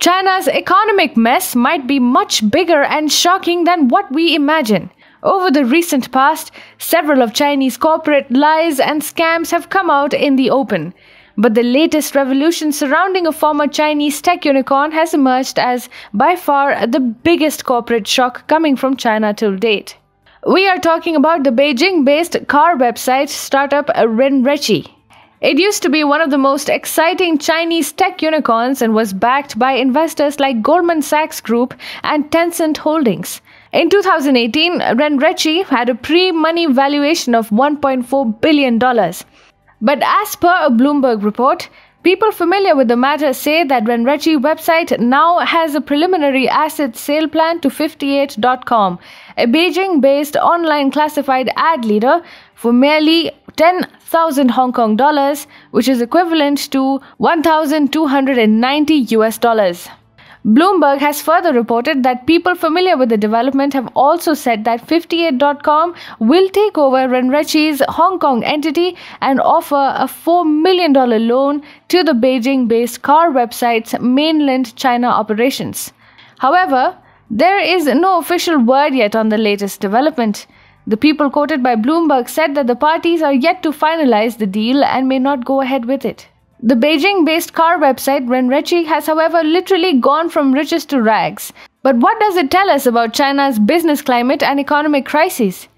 China's economic mess might be much bigger and shocking than what we imagine. Over the recent past, several of Chinese corporate lies and scams have come out in the open. But the latest revolution surrounding a former Chinese tech unicorn has emerged as by far the biggest corporate shock coming from China till date. We are talking about the Beijing based car website startup Renrechi. It used to be one of the most exciting Chinese tech unicorns and was backed by investors like Goldman Sachs Group and Tencent Holdings. In 2018, Renrechi had a pre-money valuation of $1.4 billion. But as per a Bloomberg report, People familiar with the matter say that Renrechi website now has a preliminary asset sale plan to 58.com, a Beijing-based online classified ad leader for merely 10,000 Hong Kong dollars, which is equivalent to 1,290 US dollars. Bloomberg has further reported that people familiar with the development have also said that 58.com will take over Renrechi's Hong Kong entity and offer a $4 million loan to the Beijing based car website's mainland China operations. However, there is no official word yet on the latest development. The people quoted by Bloomberg said that the parties are yet to finalize the deal and may not go ahead with it. The Beijing based car website Renrechi has, however, literally gone from riches to rags. But what does it tell us about China's business climate and economic crisis?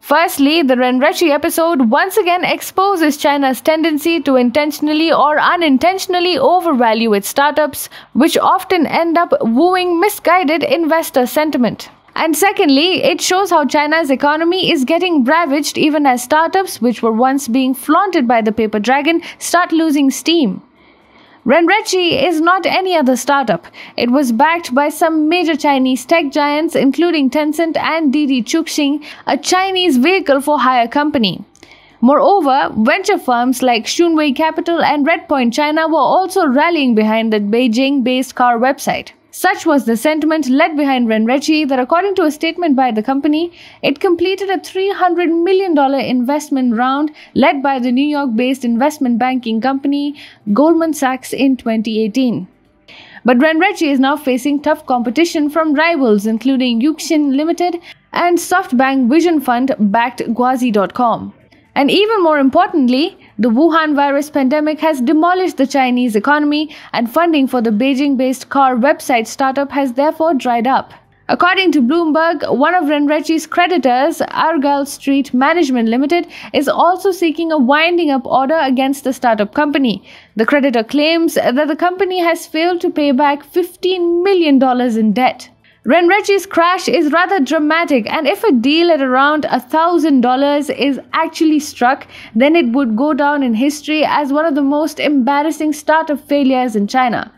Firstly, the Renrechi episode once again exposes China's tendency to intentionally or unintentionally overvalue its startups, which often end up wooing misguided investor sentiment. And secondly, it shows how China's economy is getting ravaged even as startups, which were once being flaunted by the paper dragon, start losing steam. Renrechi is not any other startup. It was backed by some major Chinese tech giants, including Tencent and Didi Chuxing, a Chinese vehicle for hire company. Moreover, venture firms like Shunwei Capital and Redpoint China were also rallying behind the Beijing based car website. Such was the sentiment led behind Renrechi that, according to a statement by the company, it completed a $300 million investment round led by the New York based investment banking company Goldman Sachs in 2018. But Renrechi is now facing tough competition from rivals including Yuxin Limited and SoftBank Vision Fund backed Guazi.com. And even more importantly, the Wuhan virus pandemic has demolished the Chinese economy, and funding for the Beijing based car website startup has therefore dried up. According to Bloomberg, one of Renrechi's creditors, Argyle Street Management Limited, is also seeking a winding up order against the startup company. The creditor claims that the company has failed to pay back $15 million in debt. Renrechi's crash is rather dramatic, and if a deal at around $1,000 is actually struck, then it would go down in history as one of the most embarrassing startup failures in China.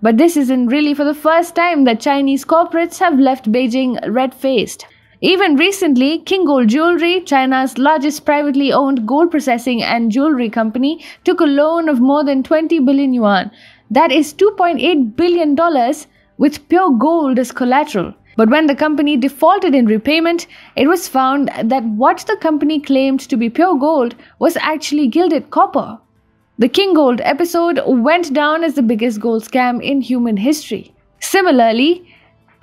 But this isn't really for the first time that Chinese corporates have left Beijing red faced. Even recently, King Gold Jewelry, China's largest privately owned gold processing and jewelry company, took a loan of more than 20 billion yuan. That is $2.8 billion with pure gold as collateral. But when the company defaulted in repayment, it was found that what the company claimed to be pure gold was actually gilded copper. The King Gold episode went down as the biggest gold scam in human history. Similarly,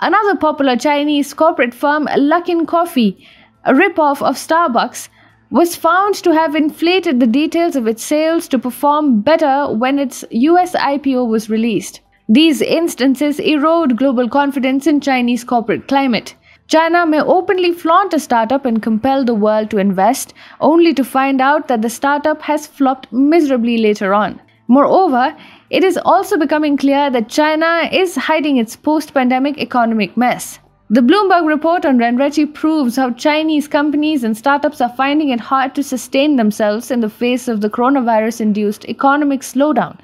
another popular Chinese corporate firm, Luckin Coffee, a ripoff of Starbucks, was found to have inflated the details of its sales to perform better when its US IPO was released. These instances erode global confidence in Chinese corporate climate. China may openly flaunt a startup and compel the world to invest, only to find out that the startup has flopped miserably later on. Moreover, it is also becoming clear that China is hiding its post pandemic economic mess. The Bloomberg report on Renrechi proves how Chinese companies and startups are finding it hard to sustain themselves in the face of the coronavirus induced economic slowdown.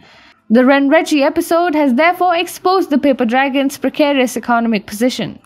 The Renrechi episode has therefore exposed the paper dragon's precarious economic position.